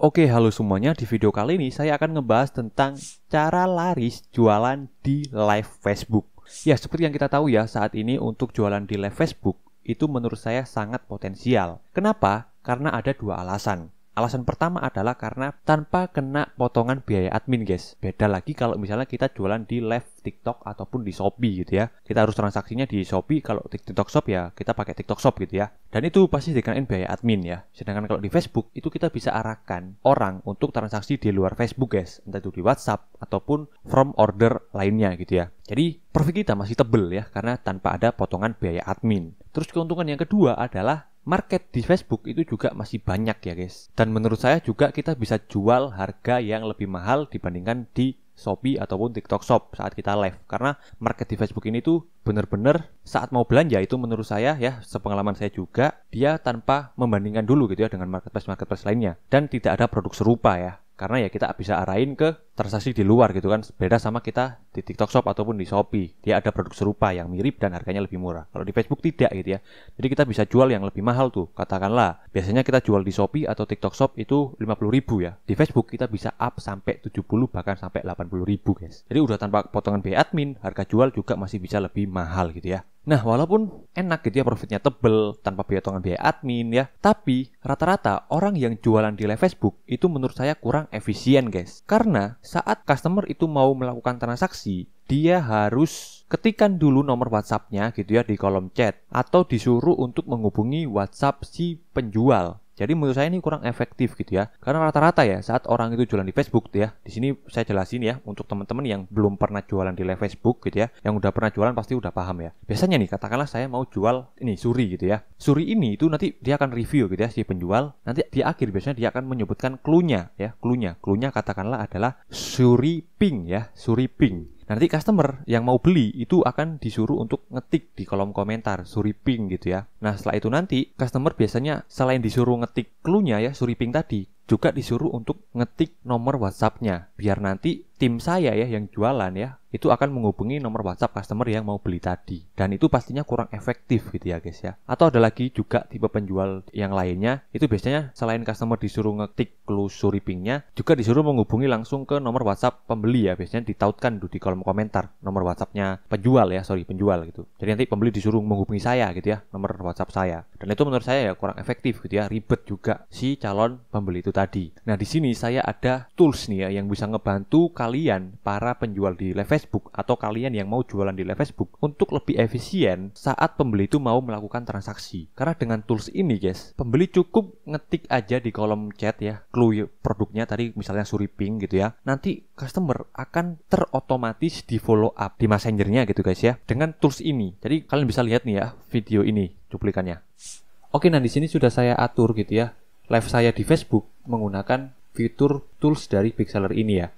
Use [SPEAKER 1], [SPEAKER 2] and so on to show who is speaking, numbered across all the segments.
[SPEAKER 1] Oke, halo semuanya. Di video kali ini saya akan ngebahas tentang cara laris jualan di live Facebook. Ya, seperti yang kita tahu ya, saat ini untuk jualan di live Facebook itu menurut saya sangat potensial. Kenapa? Karena ada dua alasan. Alasan pertama adalah karena tanpa kena potongan biaya admin guys. Beda lagi kalau misalnya kita jualan di live TikTok ataupun di Shopee gitu ya. Kita harus transaksinya di Shopee, kalau TikTok Shop ya kita pakai TikTok Shop gitu ya. Dan itu pasti dikenain biaya admin ya. Sedangkan kalau di Facebook itu kita bisa arahkan orang untuk transaksi di luar Facebook guys. Entah itu di WhatsApp ataupun from order lainnya gitu ya. Jadi profit kita masih tebel ya karena tanpa ada potongan biaya admin. Terus keuntungan yang kedua adalah market di Facebook itu juga masih banyak ya guys. Dan menurut saya juga kita bisa jual harga yang lebih mahal dibandingkan di Shopee ataupun TikTok Shop saat kita live. Karena market di Facebook ini tuh bener-bener saat mau belanja itu menurut saya ya sepengalaman saya juga dia tanpa membandingkan dulu gitu ya dengan marketplace-marketplace lainnya. Dan tidak ada produk serupa ya. Karena ya kita bisa arahin ke transaksi di luar gitu kan beda sama kita di TikTok Shop ataupun di Shopee dia ada produk serupa yang mirip dan harganya lebih murah kalau di Facebook tidak gitu ya jadi kita bisa jual yang lebih mahal tuh katakanlah biasanya kita jual di Shopee atau TikTok Shop itu 50 ribu ya di Facebook kita bisa up sampai 70 bahkan sampai 80 ribu guys jadi udah tanpa potongan biaya admin harga jual juga masih bisa lebih mahal gitu ya Nah, walaupun enak gitu ya profitnya tebel tanpa biaya potongan biaya admin ya, tapi rata-rata orang yang jualan di live Facebook itu menurut saya kurang efisien guys. Karena saat customer itu mau melakukan transaksi, dia harus ketikan dulu nomor WhatsApp-nya gitu ya di kolom chat atau disuruh untuk menghubungi WhatsApp si penjual. Jadi menurut saya ini kurang efektif gitu ya. Karena rata-rata ya saat orang itu jualan di Facebook gitu ya. Di sini saya jelasin ya untuk teman-teman yang belum pernah jualan di live Facebook gitu ya. Yang udah pernah jualan pasti udah paham ya. Biasanya nih katakanlah saya mau jual ini suri gitu ya. Suri ini itu nanti dia akan review gitu ya si penjual. Nanti di akhir biasanya dia akan menyebutkan klunya ya. Klunya, klunya katakanlah adalah suri pink ya. Suri pink. Nah, nanti customer yang mau beli itu akan disuruh untuk ngetik di kolom komentar suri ping gitu ya. Nah setelah itu nanti customer biasanya selain disuruh ngetik clue ya suri ping tadi, juga disuruh untuk ngetik nomor WhatsApp-nya biar nanti tim saya ya yang jualan ya itu akan menghubungi nomor WhatsApp customer yang mau beli tadi dan itu pastinya kurang efektif gitu ya guys ya atau ada lagi juga tipe penjual yang lainnya itu biasanya selain customer disuruh ngetik ripping-nya juga disuruh menghubungi langsung ke nomor WhatsApp pembeli ya biasanya ditautkan di kolom komentar nomor WhatsApp-nya penjual ya sorry penjual gitu jadi nanti pembeli disuruh menghubungi saya gitu ya nomor WhatsApp saya dan itu menurut saya ya kurang efektif gitu ya ribet juga si calon pembeli itu tadi. Nah, di sini saya ada tools nih ya yang bisa ngebantu kalian para penjual di live Facebook atau kalian yang mau jualan di live Facebook untuk lebih efisien saat pembeli itu mau melakukan transaksi. Karena dengan tools ini, guys, pembeli cukup ngetik aja di kolom chat ya, clue produknya tadi misalnya suriping gitu ya. Nanti customer akan terotomatis di follow up di messengernya gitu guys ya dengan tools ini. Jadi kalian bisa lihat nih ya video ini cuplikannya. Oke, nah di sini sudah saya atur gitu ya live saya di Facebook menggunakan fitur tools dari Bigseller ini ya.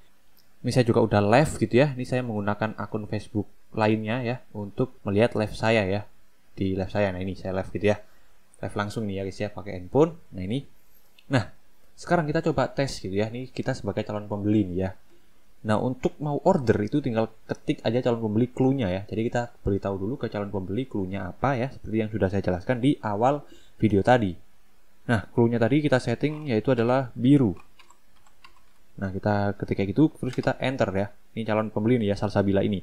[SPEAKER 1] Ini saya juga udah live gitu ya. Ini saya menggunakan akun Facebook lainnya ya untuk melihat live saya ya di live saya. Nah ini saya live gitu ya. Live langsung nih ya guys ya pakai handphone. Nah ini. Nah sekarang kita coba tes gitu ya. Ini kita sebagai calon pembeli nih ya. Nah untuk mau order itu tinggal ketik aja calon pembeli clue ya. Jadi kita beritahu dulu ke calon pembeli clue apa ya. Seperti yang sudah saya jelaskan di awal video tadi. Nah, clue tadi kita setting yaitu adalah biru. Nah, kita ketik kayak gitu terus kita enter ya. Ini calon pembeli nih ya Salsabila ini.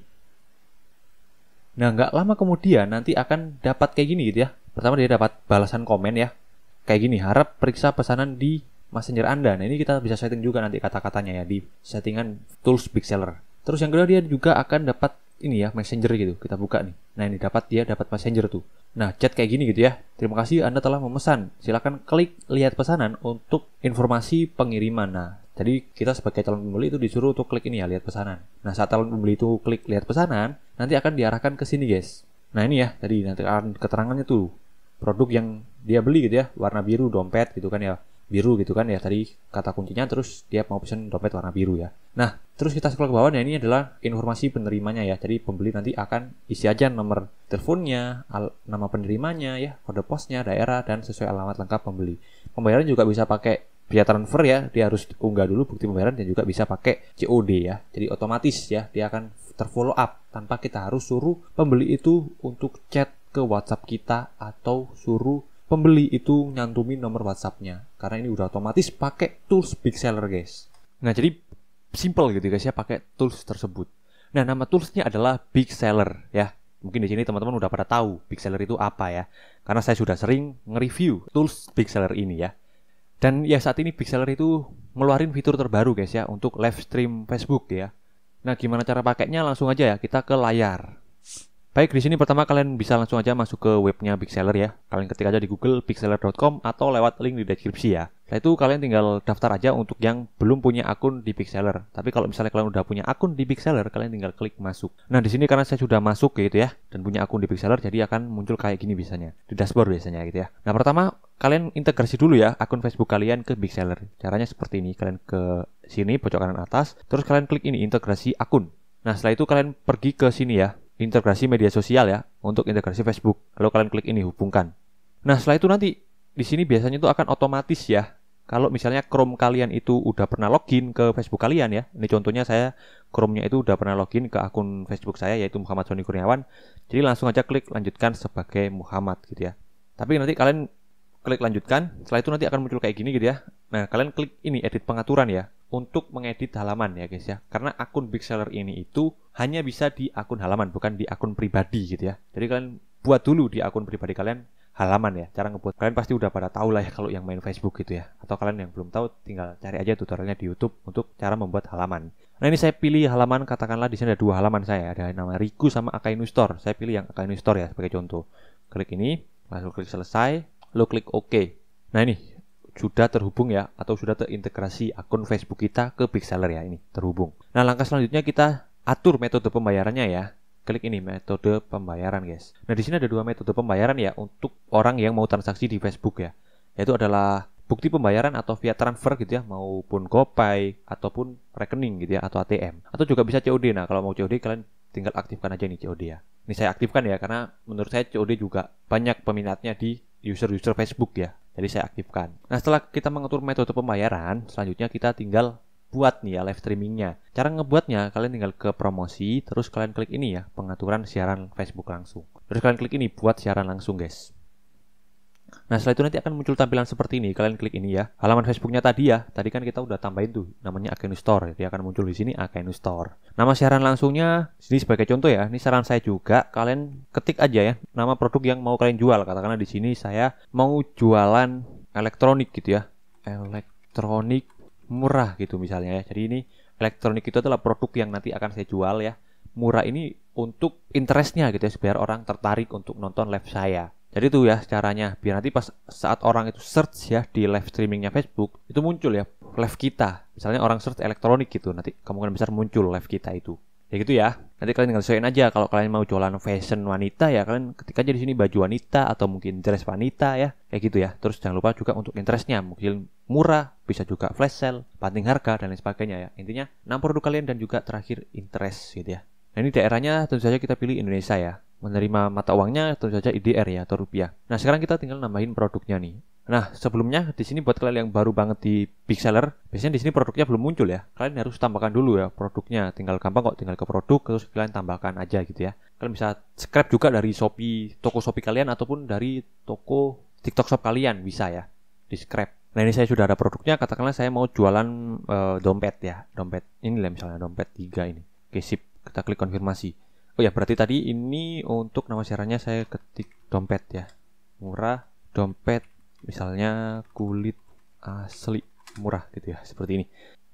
[SPEAKER 1] Nah, nggak lama kemudian nanti akan dapat kayak gini gitu ya. Pertama dia dapat balasan komen ya. Kayak gini, harap periksa pesanan di messenger Anda. Nah, ini kita bisa setting juga nanti kata-katanya ya di settingan tools big seller. Terus yang kedua dia juga akan dapat ini ya messenger gitu. Kita buka nih. Nah, ini dapat dia dapat messenger tuh. Nah, chat kayak gini gitu ya. Terima kasih Anda telah memesan. Silahkan klik lihat pesanan untuk informasi pengiriman. Nah, jadi kita sebagai calon pembeli itu disuruh untuk klik ini ya, lihat pesanan. Nah, saat calon pembeli itu klik lihat pesanan, nanti akan diarahkan ke sini, guys. Nah, ini ya, tadi nanti akan keterangannya tuh. Produk yang dia beli gitu ya, warna biru, dompet gitu kan ya biru gitu kan ya tadi kata kuncinya terus dia mau pesen dompet warna biru ya. Nah, terus kita scroll ke bawah dan nah, ini adalah informasi penerimanya ya. Jadi pembeli nanti akan isi aja nomor teleponnya, nama penerimanya ya, kode posnya, daerah dan sesuai alamat lengkap pembeli. Pembayaran juga bisa pakai via transfer ya, dia harus unggah dulu bukti pembayaran dan juga bisa pakai COD ya. Jadi otomatis ya, dia akan terfollow up tanpa kita harus suruh pembeli itu untuk chat ke WhatsApp kita atau suruh pembeli itu nyantumin nomor WhatsAppnya karena ini udah otomatis pakai tools big seller guys. Nah jadi simple gitu guys ya pakai tools tersebut. Nah nama toolsnya adalah big seller ya. Mungkin di sini teman-teman udah pada tahu big seller itu apa ya. Karena saya sudah sering nge-review tools big seller ini ya. Dan ya saat ini big seller itu ngeluarin fitur terbaru guys ya untuk live stream Facebook ya. Nah gimana cara pakainya langsung aja ya kita ke layar. Baik, di sini pertama kalian bisa langsung aja masuk ke webnya Bigseller ya. Kalian ketik aja di Google bigseller.com atau lewat link di deskripsi ya. Setelah itu kalian tinggal daftar aja untuk yang belum punya akun di Bigseller. Tapi kalau misalnya kalian udah punya akun di Bigseller, kalian tinggal klik masuk. Nah, di sini karena saya sudah masuk gitu ya dan punya akun di Bigseller, jadi akan muncul kayak gini biasanya. Di dashboard biasanya gitu ya. Nah, pertama kalian integrasi dulu ya akun Facebook kalian ke Bigseller. Caranya seperti ini. Kalian ke sini pojok kanan atas, terus kalian klik ini integrasi akun. Nah, setelah itu kalian pergi ke sini ya integrasi media sosial ya untuk integrasi Facebook. Lalu kalian klik ini hubungkan. Nah, setelah itu nanti di sini biasanya itu akan otomatis ya. Kalau misalnya Chrome kalian itu udah pernah login ke Facebook kalian ya. Ini contohnya saya Chrome-nya itu udah pernah login ke akun Facebook saya yaitu Muhammad Sony Kurniawan. Jadi langsung aja klik lanjutkan sebagai Muhammad gitu ya. Tapi nanti kalian klik lanjutkan, setelah itu nanti akan muncul kayak gini gitu ya. Nah, kalian klik ini edit pengaturan ya untuk mengedit halaman ya guys ya. Karena akun big seller ini itu hanya bisa di akun halaman bukan di akun pribadi gitu ya. Jadi kalian buat dulu di akun pribadi kalian halaman ya cara ngebuat kalian pasti udah pada tahu lah ya kalau yang main Facebook gitu ya atau kalian yang belum tahu tinggal cari aja tutorialnya di YouTube untuk cara membuat halaman nah ini saya pilih halaman katakanlah di sini ada dua halaman saya ada nama Riku sama Akainu Store saya pilih yang Akainu Store ya sebagai contoh klik ini langsung klik selesai lalu klik OK nah ini sudah terhubung ya atau sudah terintegrasi akun Facebook kita ke Bigseller ya ini terhubung. Nah langkah selanjutnya kita atur metode pembayarannya ya. Klik ini metode pembayaran guys. Nah di sini ada dua metode pembayaran ya untuk orang yang mau transaksi di Facebook ya. Yaitu adalah bukti pembayaran atau via transfer gitu ya maupun GoPay ataupun rekening gitu ya atau ATM atau juga bisa COD. Nah kalau mau COD kalian tinggal aktifkan aja nih COD ya. Ini saya aktifkan ya karena menurut saya COD juga banyak peminatnya di user-user Facebook ya. Jadi saya aktifkan. Nah setelah kita mengatur metode pembayaran, selanjutnya kita tinggal buat nih ya live streamingnya. Cara ngebuatnya kalian tinggal ke promosi, terus kalian klik ini ya pengaturan siaran Facebook langsung. Terus kalian klik ini buat siaran langsung guys. Nah setelah itu nanti akan muncul tampilan seperti ini. Kalian klik ini ya. Halaman Facebooknya tadi ya. Tadi kan kita udah tambahin tuh namanya Akenu Store. jadi akan muncul di sini Akenu Store. Nama siaran langsungnya ini sebagai contoh ya. Ini saran saya juga. Kalian ketik aja ya nama produk yang mau kalian jual. Katakanlah di sini saya mau jualan elektronik gitu ya. Elektronik murah gitu misalnya ya. Jadi ini elektronik itu adalah produk yang nanti akan saya jual ya. Murah ini untuk interestnya gitu ya, biar orang tertarik untuk nonton live saya. Jadi itu ya caranya biar nanti pas saat orang itu search ya di live streamingnya Facebook itu muncul ya live kita. Misalnya orang search elektronik gitu nanti kemungkinan besar muncul live kita itu. Ya gitu ya. Nanti kalian tinggal sesuaiin aja kalau kalian mau jualan fashion wanita ya kalian ketika aja di sini baju wanita atau mungkin dress wanita ya kayak gitu ya. Terus jangan lupa juga untuk interestnya mungkin murah, bisa juga flash sale, banting harga dan lain sebagainya ya. Intinya 6 produk kalian dan juga terakhir interest gitu ya. Nah ini daerahnya tentu saja kita pilih Indonesia ya menerima mata uangnya tentu saja IDR ya atau rupiah. Nah, sekarang kita tinggal nambahin produknya nih. Nah, sebelumnya di sini buat kalian yang baru banget di Big Seller, biasanya di sini produknya belum muncul ya. Kalian harus tambahkan dulu ya produknya. Tinggal gampang kok, tinggal ke produk terus kalian tambahkan aja gitu ya. Kalian bisa scrap juga dari Shopee, toko Shopee kalian ataupun dari toko TikTok Shop kalian bisa ya. Di scrap. Nah ini saya sudah ada produknya, katakanlah saya mau jualan e, dompet ya, dompet ini lah misalnya dompet 3 ini. Oke sip, kita klik konfirmasi. Oh ya, berarti tadi ini untuk nama siarannya saya ketik dompet ya. Murah, dompet, misalnya kulit asli murah gitu ya, seperti ini.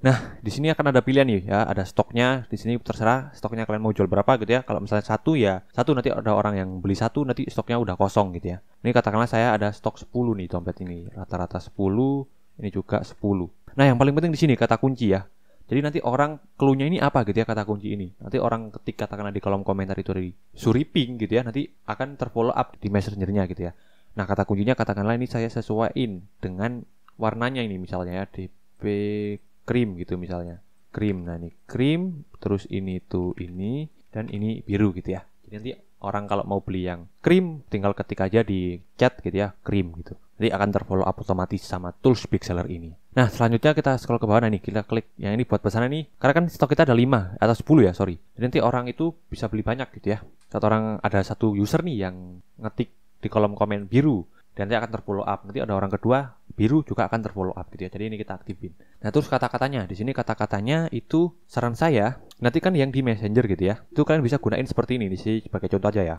[SPEAKER 1] Nah, di sini akan ada pilihan nih ya, ada stoknya. Di sini terserah stoknya kalian mau jual berapa gitu ya. Kalau misalnya satu ya, satu nanti ada orang yang beli satu nanti stoknya udah kosong gitu ya. Ini katakanlah saya ada stok 10 nih dompet ini, rata-rata 10, ini juga 10. Nah, yang paling penting di sini kata kunci ya. Jadi nanti orang clue ini apa gitu ya kata kunci ini. Nanti orang ketik katakanlah di kolom komentar itu dari suriping gitu ya, nanti akan terfollow up di messengernya gitu ya. Nah kata kuncinya katakanlah ini saya sesuaiin dengan warnanya ini misalnya ya DP cream gitu misalnya. cream nah ini cream terus ini tuh ini, dan ini biru gitu ya. Jadi nanti orang kalau mau beli yang krim tinggal ketik aja di chat gitu ya krim gitu jadi akan terfollow up otomatis sama tools big seller ini nah selanjutnya kita scroll ke bawah nah nih kita klik yang ini buat pesanan nih karena kan stok kita ada 5 atau 10 ya sorry jadi nanti orang itu bisa beli banyak gitu ya satu orang ada satu user nih yang ngetik di kolom komen biru dan nanti akan terfollow up nanti ada orang kedua biru juga akan terfollow up gitu ya. Jadi ini kita aktifin. Nah, terus kata-katanya. Di sini kata-katanya itu saran saya, nanti kan yang di Messenger gitu ya. Itu kalian bisa gunain seperti ini di sini sebagai contoh aja ya.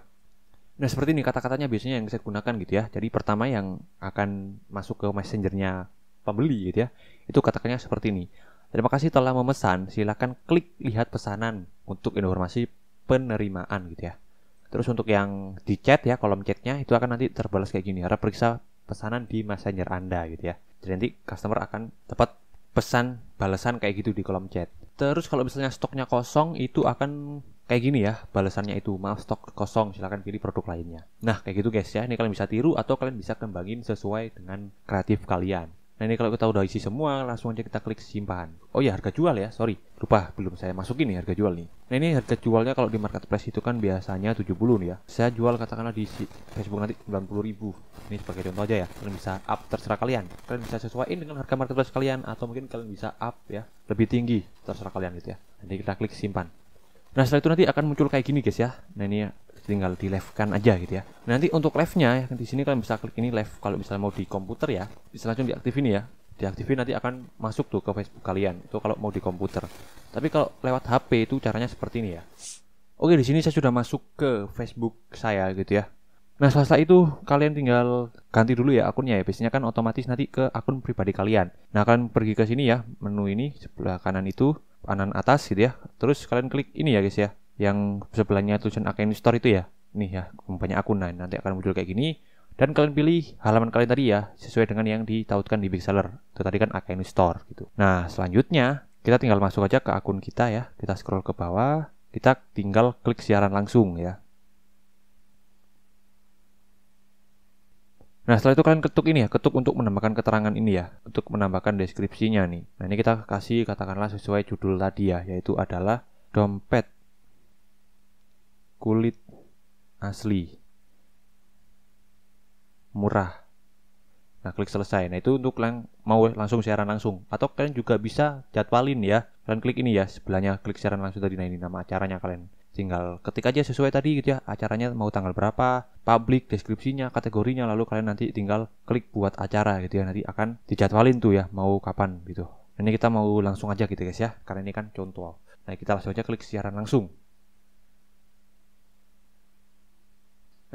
[SPEAKER 1] Nah, seperti ini kata-katanya biasanya yang saya gunakan gitu ya. Jadi pertama yang akan masuk ke Messengernya pembeli gitu ya. Itu katakannya seperti ini. Terima kasih telah memesan. Silakan klik lihat pesanan untuk informasi penerimaan gitu ya. Terus untuk yang di chat ya, kolom chatnya itu akan nanti terbalas kayak gini. Harap periksa pesanan di messenger Anda gitu ya. Jadi nanti customer akan dapat pesan balasan kayak gitu di kolom chat. Terus kalau misalnya stoknya kosong itu akan kayak gini ya balasannya itu maaf stok kosong silahkan pilih produk lainnya nah kayak gitu guys ya ini kalian bisa tiru atau kalian bisa kembangin sesuai dengan kreatif kalian Nah ini kalau kita udah isi semua, langsung aja kita klik simpan. Oh ya harga jual ya, sorry. Lupa, belum saya masukin nih harga jual nih. Nah ini harga jualnya kalau di marketplace itu kan biasanya 70 nih ya. Saya jual katakanlah di Facebook nanti 90 ribu. Ini sebagai contoh aja ya. Kalian bisa up terserah kalian. Kalian bisa sesuaiin dengan harga marketplace kalian. Atau mungkin kalian bisa up ya, lebih tinggi. Terserah kalian gitu ya. Nanti kita klik simpan. Nah setelah itu nanti akan muncul kayak gini guys ya. Nah ini ya, tinggal di left kan aja gitu ya nanti untuk left-nya ya di sini kalian bisa klik ini left kalau misalnya mau di komputer ya bisa langsung diaktifin ya diaktifin nanti akan masuk tuh ke Facebook kalian itu kalau mau di komputer tapi kalau lewat HP itu caranya seperti ini ya oke di sini saya sudah masuk ke Facebook saya gitu ya nah setelah itu kalian tinggal ganti dulu ya akunnya ya biasanya kan otomatis nanti ke akun pribadi kalian nah kalian pergi ke sini ya menu ini sebelah kanan itu kanan atas gitu ya terus kalian klik ini ya guys ya yang sebelahnya tulisan Akun Store itu ya. Nih ya, banyak nah Nanti akan muncul kayak gini. Dan kalian pilih halaman kalian tadi ya, sesuai dengan yang ditautkan di Bigseller. Itu tadi kan Akun Store gitu. Nah, selanjutnya kita tinggal masuk aja ke akun kita ya. Kita scroll ke bawah, kita tinggal klik siaran langsung ya. Nah setelah itu kalian ketuk ini ya, ketuk untuk menambahkan keterangan ini ya, untuk menambahkan deskripsinya nih. Nah ini kita kasih katakanlah sesuai judul tadi ya, yaitu adalah dompet kulit asli murah Nah, klik selesai. Nah, itu untuk yang mau langsung siaran langsung. Atau kalian juga bisa jadwalin ya. Kalian klik ini ya, sebelahnya klik siaran langsung tadi. Nah, ini nama acaranya kalian. Tinggal ketik aja sesuai tadi gitu ya. Acaranya mau tanggal berapa, publik, deskripsinya, kategorinya. Lalu kalian nanti tinggal klik buat acara gitu ya. Nanti akan dijadwalin tuh ya, mau kapan gitu. Ini kita mau langsung aja gitu guys ya. Karena ini kan contoh. Nah, kita langsung aja klik siaran langsung.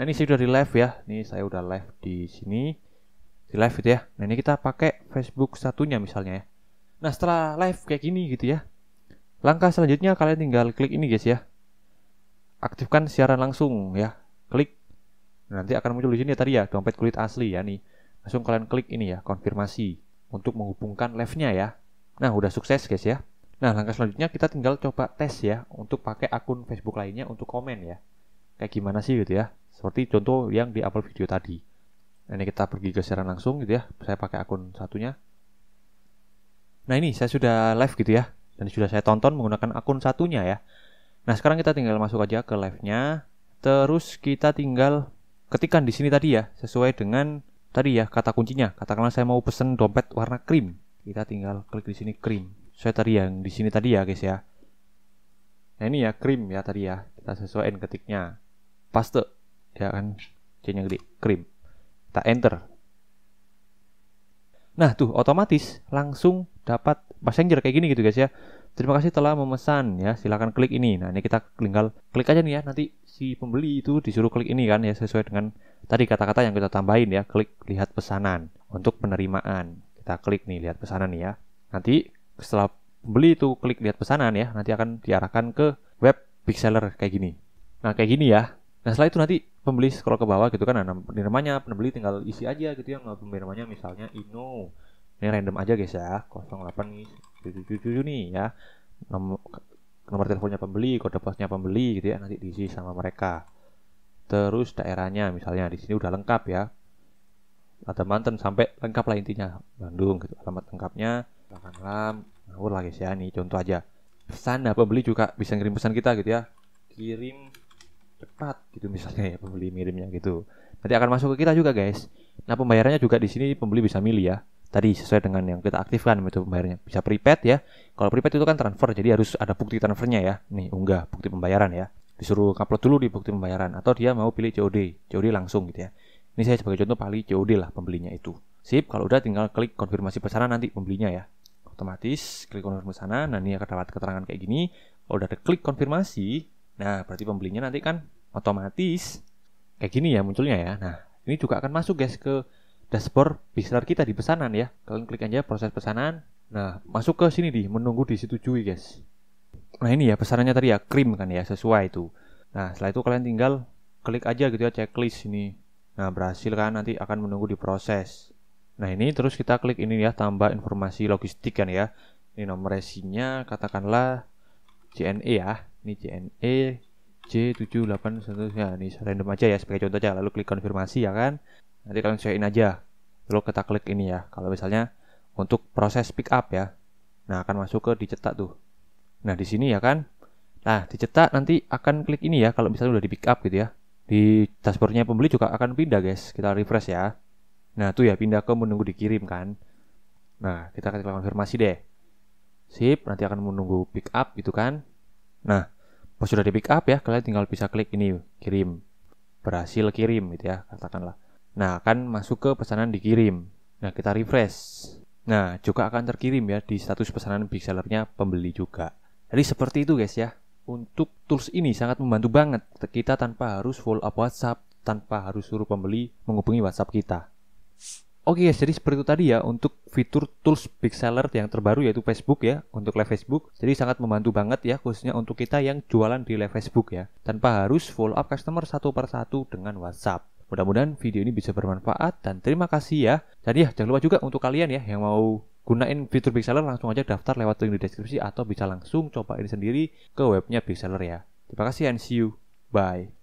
[SPEAKER 1] Nah ini sudah di live ya. Ini saya udah live di sini. Di live gitu ya. Nah ini kita pakai Facebook satunya misalnya ya. Nah setelah live kayak gini gitu ya. Langkah selanjutnya kalian tinggal klik ini guys ya. Aktifkan siaran langsung ya. Klik. Nah, nanti akan muncul di sini ya tadi ya dompet kulit asli ya nih. Langsung kalian klik ini ya konfirmasi untuk menghubungkan live-nya ya. Nah udah sukses guys ya. Nah langkah selanjutnya kita tinggal coba tes ya untuk pakai akun Facebook lainnya untuk komen ya. Kayak gimana sih gitu ya. Seperti contoh yang di awal video tadi. Ini kita pergi ke siaran langsung gitu ya. Saya pakai akun satunya. Nah ini saya sudah live gitu ya. Dan sudah saya tonton menggunakan akun satunya ya. Nah sekarang kita tinggal masuk aja ke live-nya. Terus kita tinggal ketikan di sini tadi ya. Sesuai dengan tadi ya kata kuncinya. Katakanlah saya mau pesen dompet warna krim. Kita tinggal klik di sini krim. Sesuai tadi yang di sini tadi ya guys ya. Nah ini ya krim ya tadi ya. Kita sesuaikan ketiknya. Paste ya kan C-nya gede krim tak enter nah tuh otomatis langsung dapat passenger kayak gini gitu guys ya terima kasih telah memesan ya silahkan klik ini nah ini kita tinggal klik aja nih ya nanti si pembeli itu disuruh klik ini kan ya sesuai dengan tadi kata-kata yang kita tambahin ya klik lihat pesanan untuk penerimaan kita klik nih lihat pesanan nih ya nanti setelah pembeli itu klik lihat pesanan ya nanti akan diarahkan ke web big seller kayak gini nah kayak gini ya nah setelah itu nanti pembeli scroll ke bawah gitu kan ada nah, namanya pembeli tinggal isi aja gitu ya nggak namanya misalnya Ino ini random aja guys ya 08 nih nih ya nomor, nomor teleponnya pembeli kode posnya pembeli gitu ya nanti diisi sama mereka terus daerahnya misalnya di sini udah lengkap ya ada mantan sampai lengkap lah intinya Bandung gitu alamat lengkapnya makan lam ngawur lah guys ya nih contoh aja pesan apa nah, beli juga bisa ngirim pesan kita gitu ya kirim cepat gitu misalnya ya pembeli miripnya gitu. Nanti akan masuk ke kita juga guys. Nah pembayarannya juga di sini pembeli bisa milih ya. Tadi sesuai dengan yang kita aktifkan itu pembayarannya. Bisa prepaid ya. Kalau prepaid itu kan transfer jadi harus ada bukti transfernya ya. Nih unggah bukti pembayaran ya. Disuruh upload dulu di bukti pembayaran atau dia mau pilih COD, COD langsung gitu ya. Ini saya sebagai contoh paling COD lah pembelinya itu. Sip, kalau udah tinggal klik konfirmasi pesanan nanti pembelinya ya. Otomatis klik konfirmasi pesanan, nah ini akan dapat keterangan kayak gini. Kalau udah ada klik konfirmasi, Nah, berarti pembelinya nanti kan otomatis kayak gini ya munculnya ya. Nah, ini juga akan masuk guys ke dashboard bisnis kita di pesanan ya. Kalian klik aja proses pesanan. Nah, masuk ke sini di menunggu disetujui guys. Nah, ini ya pesanannya tadi ya krim kan ya sesuai itu. Nah, setelah itu kalian tinggal klik aja gitu ya checklist ini. Nah, berhasil kan nanti akan menunggu di proses Nah, ini terus kita klik ini ya tambah informasi logistik kan ya. Ini nomor resinya katakanlah JNE ya ini JNE J7811 ya ini random aja ya sebagai contoh aja lalu klik konfirmasi ya kan nanti kalian sesuaiin aja lalu kita klik ini ya kalau misalnya untuk proses pick up ya nah akan masuk ke dicetak tuh nah di sini ya kan nah dicetak nanti akan klik ini ya kalau misalnya udah di pick up gitu ya di dashboardnya pembeli juga akan pindah guys kita refresh ya nah tuh ya pindah ke menunggu dikirim kan nah kita klik konfirmasi deh sip nanti akan menunggu pick up gitu kan nah pas sudah di pick up ya kalian tinggal bisa klik ini kirim berhasil kirim gitu ya katakanlah nah akan masuk ke pesanan dikirim nah kita refresh nah juga akan terkirim ya di status pesanan big sellernya pembeli juga jadi seperti itu guys ya untuk tools ini sangat membantu banget kita tanpa harus follow up WhatsApp tanpa harus suruh pembeli menghubungi WhatsApp kita Oke, oh okay, iya, jadi seperti itu tadi ya untuk fitur tools big seller yang terbaru yaitu Facebook ya untuk live Facebook. Jadi sangat membantu banget ya khususnya untuk kita yang jualan di live Facebook ya tanpa harus follow up customer satu per satu dengan WhatsApp. Mudah-mudahan video ini bisa bermanfaat dan terima kasih ya. jadi ya jangan lupa juga untuk kalian ya yang mau gunain fitur big seller langsung aja daftar lewat link di deskripsi atau bisa langsung cobain sendiri ke webnya big seller ya. Terima kasih and see you. Bye.